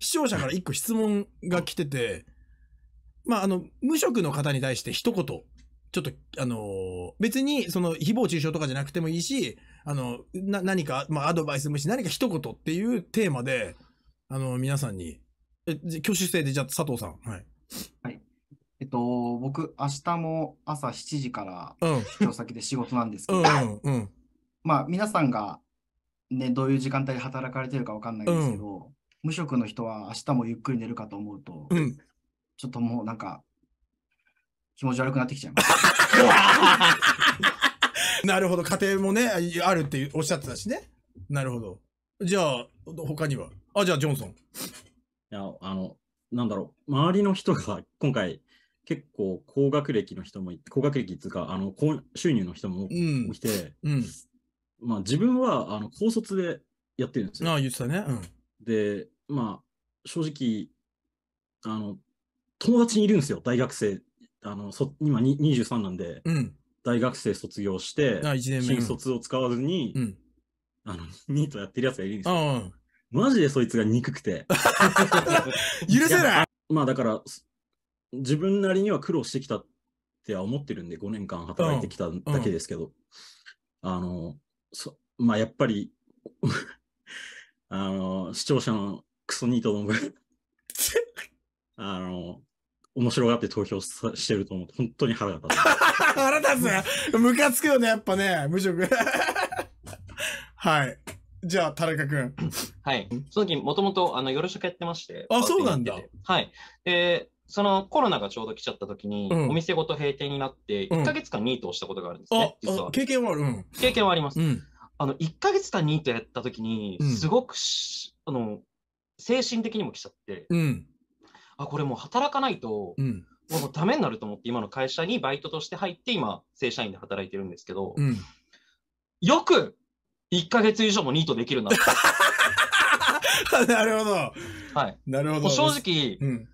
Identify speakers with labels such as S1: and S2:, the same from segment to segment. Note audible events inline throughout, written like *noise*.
S1: 視聴者から一個質問が来てて、まあ、あの、無職の方に対して一言、ちょっと、あの、別に、その、誹謗中傷とかじゃなくてもいいし、あの、な、何か、まあ、アドバイス無視、何か一言っていうテーマで、あの、皆さんに、え挙手制で、じゃあ、佐藤さん。はい。はい。えっと、僕、明日も朝7時から出張先で仕事なんですけど、うん、うんうん、まあ、皆さんがね、どういう時間帯で働かれてるかわかんないんですけど、無職の人は明日もゆっくり寝るかと思うと、うん、ちょっともうなんか、気持ち悪くなってきちゃいます。*laughs* なるほど、家庭もね、あるっておっしゃってたしね。なるほど。じゃあ、他には。あ、じゃあ、ジョンソン。いや、あの、なんだろう、周りの人が今回、結構高学歴の人もい高学歴っていうかあの高収入の人もいて、うんうん、まあ、自分はあの高卒でやってるんですよ。ああ言ってたね、うん、で、まあ、正直、あの、友達にいるんですよ、大学生。あの、そ今23なんで、うん、大学生卒業して、新卒を使わずに、うん、あの、ニートやってるやつがいるんですよ。うんマジでそいつが憎くて。*laughs* 許せないまあだから、自分なりには苦労してきたっては思ってるんで、5年間働いてきただけですけど、うんうん、あの、そまあやっぱりあの、視聴者のクソニートのも *laughs* あの、面白がって投票してると思って、本当に腹が立つ。*laughs* 腹立つね。ムカつくよね、やっぱね、無職。*laughs* はい。じゃあ、田中君。はい。その時、もともと、あの、夜食やってまして。あ、そうなんだ。はい。で、そのコロナがちょうど来ちゃった時に、うん、お店ごと閉店になって、1か月間ニートをしたことがあるんですね、うん、実は。経験はある、うん、経験はあります。うん、あの、1ヶ月間ニートやった時に、すごく、うん、あの、精神的にも来ちゃって、うん、あ、これもう働かないと、うん、もうダメになると思って今の会社にバイトとして入って今、正社員で働いてるんですけど、うん、よく1ヶ月以上もニートできるなって。*laughs* なるほど。はい。なるほど。正直、うん、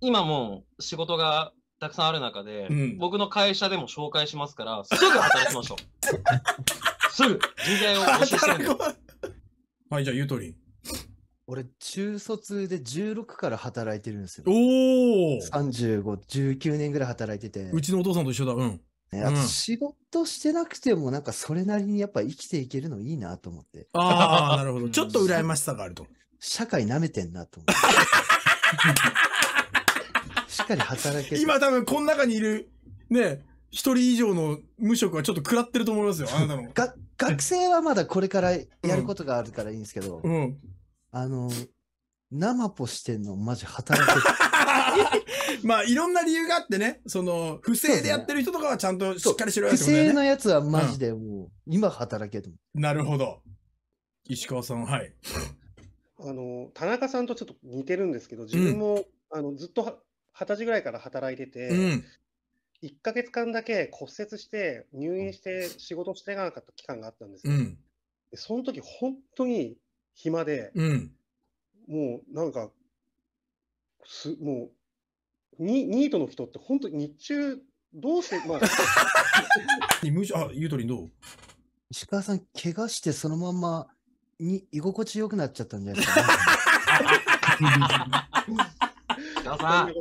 S1: 今も仕事がたくさんある中で、僕の会社でも紹介しますから、すぐ働きましょう。*laughs* すぐ人材を募集してる *laughs* はい、じゃあ、うとり。俺、中卒で16から働いてるんですよ。おお35、19年ぐらい働いてて。うちのお父さんと一緒だ。うん。あと仕事してなくても、なんかそれなりにやっぱ生きていけるのいいなと思って、ああ、なるほど。*laughs* ちょっと羨ましさがあると。社会舐めてんなと思って。*laughs* しっかり働け今多分、この中にいる、ね、一人以上の無職はちょっと食らってると思いますよ、あなたの。が学生はまだこれからやることがあるからいいんですけど、うん、あの、生ポしてんの、マジ働く。*laughs* まあ、いろんな理由があってね、その、不正でやってる人とかはちゃんとしっかりしろよね。不正のやつはマジでもう、今働けるなるほど。石川さん、はい。あの、田中さんとちょっと似てるんですけど、自分も、うん、あのずっと二十歳ぐらいから働いてて、うん、1か月間だけ骨折して入院して仕事してなかった期間があったんですよ。うん、その時本当に暇で、うん、もうなんかすもうニニートの人って本当に日中どうしてまあ *laughs* あゆとりんどう石川さん怪我してそのままに居心地よくなっちゃったんじゃないですか、石川さん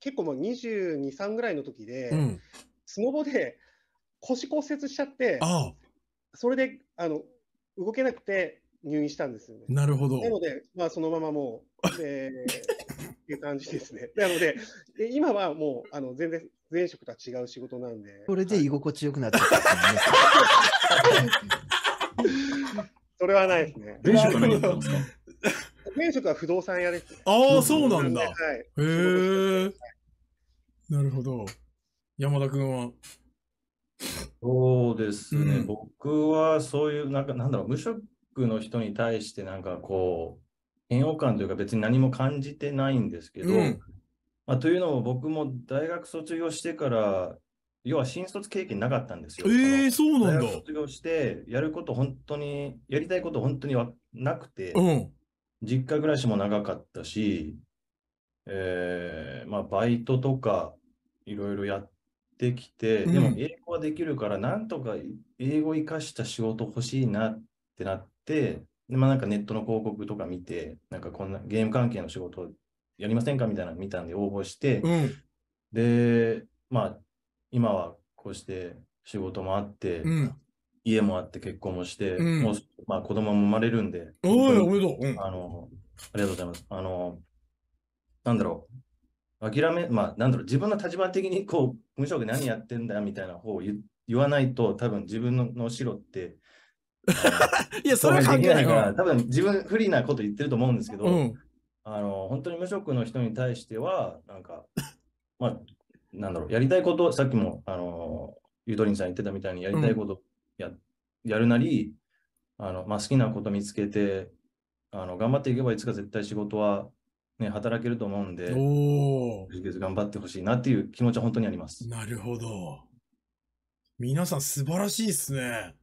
S1: 結構もう22、3ぐらいの時で、うん、スノボで腰骨折しちゃって、ああそれであの動けなくて入院したんですよね。なるほど。なので、まあ、そのままもう、*laughs* っていう感じですね。なので、今はもうあの全然前職とは違う仕事なんで。それで居心地よくなっちゃった、ね。*laughs* それはないですね。前職は何やったんですか前職は不動産屋です、ね。ああ、そうなんだ。はい、へえ。なるほど。山田君は。そうですね、うん、僕はそういう、なんか、なんだろう、無職の人に対して、なんかこう、嫌悪感というか、別に何も感じてないんですけど、うん、まあ、というのも、僕も大学卒業してから、要は新卒経験なかったんですよ。ええー、そうなんだ。卒業して、やること本当に、やりたいこと本当にはなくて、うん、実家暮らしも長かったし、えー、まあ、バイトとか、いろいろやってきて、でも英語はできるから、なんとか英語を生かした仕事欲しいなってなって、でまあ、なんかネットの広告とか見て、なんかこんなゲーム関係の仕事やりませんかみたいなの見たんで応募して、うん、で、まあ、今はこうして仕事もあって、うん、家もあって結婚もして、うん、もう、まあ、子供も生まれるんで。おおめでとう、うん、あの、ありがとうございます。あの、なんだろう。諦め、まあ、なんだろう、自分の立場的に、こう、無職何やってんだみたいな方を言言わないと、多分自分ののろって、*laughs* いや、それは関係ないから、多分自分不利なこと言ってると思うんですけど、うん、あの、本当に無職の人に対しては、なんか、まあ、なんだろう、やりたいこと、さっきも、あの、ゆとりんさん言ってたみたいに、やりたいことやうん、やるなり、あの、まあ、好きなこと見つけて、あの、頑張っていけばいつか絶対仕事は、ね、働けると思うんで、頑張ってほしいなっていう気持ちは本当にあります。なるほど。皆さん素晴らしいですね。